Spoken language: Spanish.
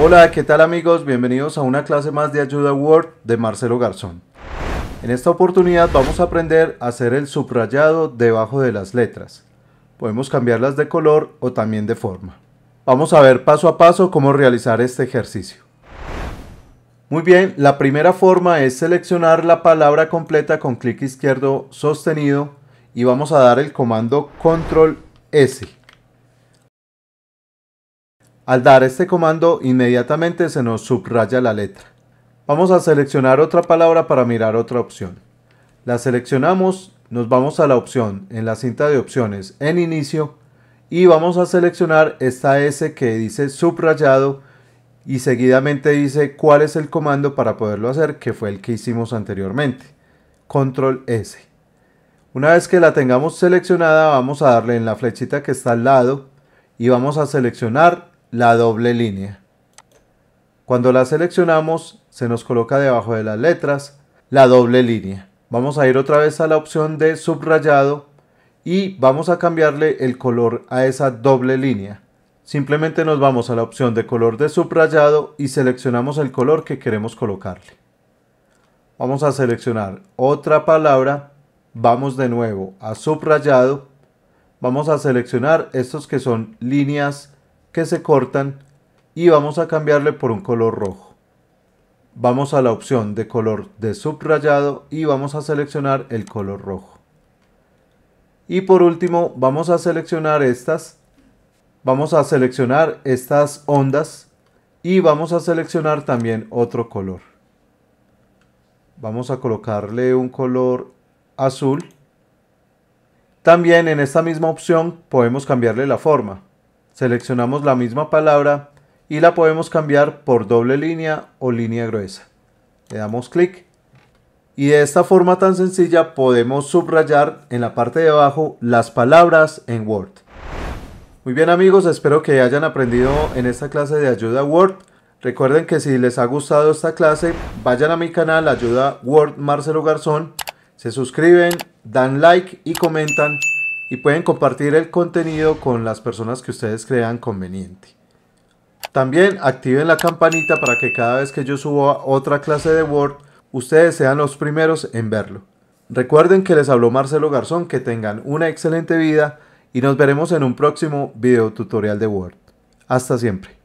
Hola, ¿qué tal amigos? Bienvenidos a una clase más de Ayuda Word de Marcelo Garzón. En esta oportunidad vamos a aprender a hacer el subrayado debajo de las letras. Podemos cambiarlas de color o también de forma. Vamos a ver paso a paso cómo realizar este ejercicio. Muy bien, la primera forma es seleccionar la palabra completa con clic izquierdo sostenido y vamos a dar el comando control S. Al dar este comando inmediatamente se nos subraya la letra. Vamos a seleccionar otra palabra para mirar otra opción. La seleccionamos, nos vamos a la opción en la cinta de opciones en inicio y vamos a seleccionar esta S que dice subrayado y seguidamente dice cuál es el comando para poderlo hacer que fue el que hicimos anteriormente. Control S. Una vez que la tengamos seleccionada vamos a darle en la flechita que está al lado y vamos a seleccionar la doble línea. Cuando la seleccionamos, se nos coloca debajo de las letras la doble línea. Vamos a ir otra vez a la opción de subrayado y vamos a cambiarle el color a esa doble línea. Simplemente nos vamos a la opción de color de subrayado y seleccionamos el color que queremos colocarle. Vamos a seleccionar otra palabra, vamos de nuevo a subrayado, vamos a seleccionar estos que son líneas que se cortan y vamos a cambiarle por un color rojo. Vamos a la opción de color de subrayado y vamos a seleccionar el color rojo. Y por último vamos a seleccionar estas. Vamos a seleccionar estas ondas y vamos a seleccionar también otro color. Vamos a colocarle un color azul. También en esta misma opción podemos cambiarle la forma. Seleccionamos la misma palabra y la podemos cambiar por doble línea o línea gruesa. Le damos clic y de esta forma tan sencilla podemos subrayar en la parte de abajo las palabras en Word. Muy bien amigos, espero que hayan aprendido en esta clase de ayuda Word. Recuerden que si les ha gustado esta clase, vayan a mi canal Ayuda Word Marcelo Garzón, se suscriben, dan like y comentan y pueden compartir el contenido con las personas que ustedes crean conveniente. También activen la campanita para que cada vez que yo suba otra clase de Word, ustedes sean los primeros en verlo. Recuerden que les habló Marcelo Garzón, que tengan una excelente vida y nos veremos en un próximo video tutorial de Word. Hasta siempre.